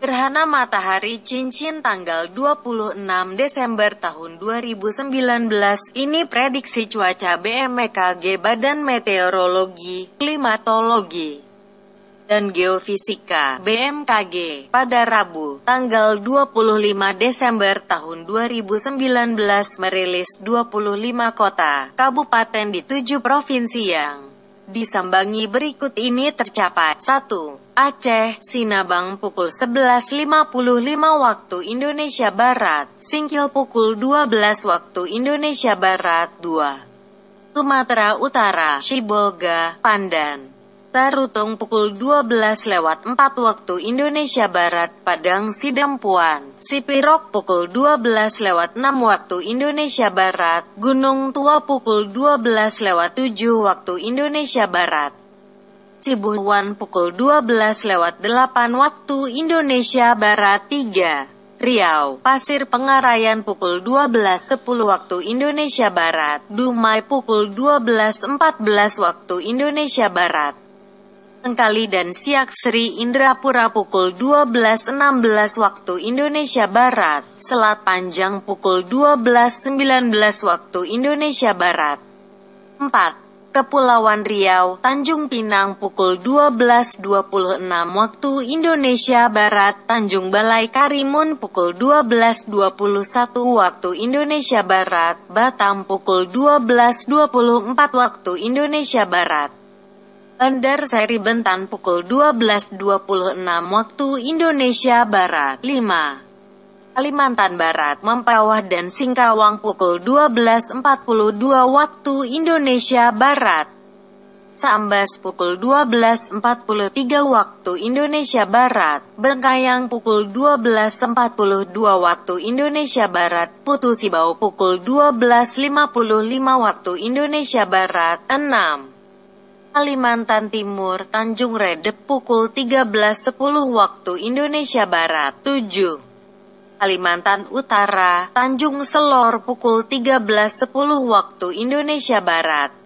Gerhana matahari cincin tanggal 26 Desember tahun 2019 ini prediksi cuaca BMKG e Badan Meteorologi, Klimatologi, dan Geofisika BMKG pada Rabu tanggal 25 Desember tahun 2019 merilis 25 kota kabupaten di 7 provinsi yang disambangi berikut ini tercapai. 1. Aceh, Sinabang pukul 11.55 waktu Indonesia Barat, Singkil pukul 12 waktu Indonesia Barat, 2. Sumatera Utara, Shibolga, Pandan. Tarutung pukul 12 lewat 4 waktu Indonesia Barat, Padang Sidempuan. Sipirok pukul 12 lewat 6 waktu Indonesia Barat, Gunung Tua pukul 12 lewat 7 waktu Indonesia Barat. Cibuan pukul 12 lewat 8 waktu Indonesia Barat 3. Riau, Pasir Pengarayan pukul 12.10 waktu Indonesia Barat, Dumai pukul 12.14 waktu Indonesia Barat. Tengkali dan Siak Sri Indrapura pukul 12.16 waktu Indonesia Barat, Selat Panjang pukul 12.19 waktu Indonesia Barat. 4. Kepulauan Riau, Tanjung Pinang pukul 12.26 waktu Indonesia Barat, Tanjung Balai Karimun pukul 12.21 waktu Indonesia Barat, Batam pukul 12.24 waktu Indonesia Barat. Bandar seri Bentan pukul 12.26 waktu Indonesia Barat. 5. Kalimantan Barat, Mempawah dan Singkawang pukul 12.42 waktu Indonesia Barat. Sambas pukul 12.43 waktu Indonesia Barat, Bengkayang pukul 12.42 waktu Indonesia Barat, Putu Sibau pukul 12.55 waktu Indonesia Barat, 6. Kalimantan Timur, Tanjung Redep pukul 13.10 waktu Indonesia Barat. 7. Kalimantan Utara, Tanjung Selor pukul 13.10 waktu Indonesia Barat.